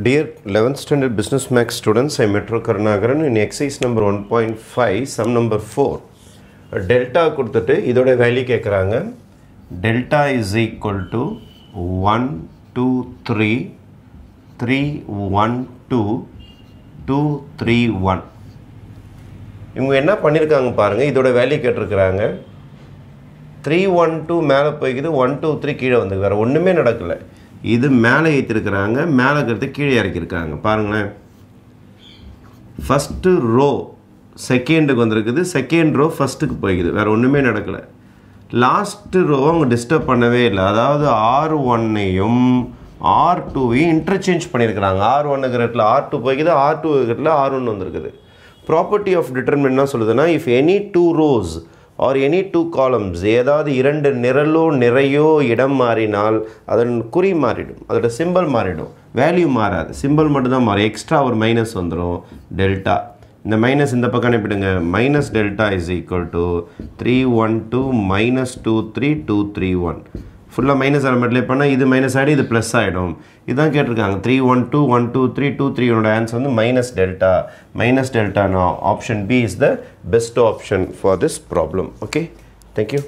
Dear 11th standard business max students, I am Metro exercise number one point five sum number four delta கொடுத்துட்டு இதோட value கேட்குறாங்க delta is equal to one two three three one two two three one இவங்க என்ன பண்ணியிருக்காங்க பாருங்கள் இதோட value கேட்டிருக்கிறாங்க three one two மேலே போய்க்குது ஒன் டூ த்ரீ கீழே வந்து வேறு ஒன்றுமே நடக்கலை இது மேலே ஏற்றிருக்கிறாங்க மேலே இருக்கிறது கீழே இறக்கியிருக்காங்க பாருங்களேன் ஃபஸ்ட்டு ரோ செகண்டுக்கு வந்திருக்குது செகண்ட் ரோ ஃபஸ்ட்டுக்கு போய்க்குது வேறு ஒன்றுமே நடக்கலை லாஸ்ட்டு ரோ அவங்க டிஸ்டர்ப் பண்ணவே இல்லை அதாவது ஆர் ஒன்னையும் ஆர் டூவையும் இன்டர்சேஞ்ச் பண்ணியிருக்கிறாங்க ஆர் ஒன்னுக்கு இடத்துல ஆர் டூ போய்க்குது ஆர் டூ இடத்துல ஆர் ஒன் வந்திருக்குது ப்ராப்பர்ட்டி ஆஃப் டிட்டர்மெண்ட்னா சொல்லுதுன்னா if any two rows or any two columns ஏதாவது இரண்டு நிரலோ நிறையோ இடம் மாறினால் அதன் குறி மாறிடும் அதோட சிம்பிள் மாறிடும் வேல்யூ மாறாது சிம்பிள் மட்டும்தான் மாறும் எக்ஸ்ட்ரா ஒரு மைனஸ் வந்துடும் டெல்டா இந்த மைனஸ் இந்த பக்கம் அனுப்பிடுங்க minus delta is equal to three one two minus two three two three one ஃபுல்லாக மைனஸ் மாதிரிலே பண்ணால் இது மைனஸ் ஆகிடும் இது ப்ளஸ் ஆகிடும் இதுதான் கேட்டிருக்காங்க three one two one two three two three என்னோட ஆன்சர் வந்து மைனஸ் டெல்டா மைனஸ் டெல்டானா option B is the best option for this problem okay thank you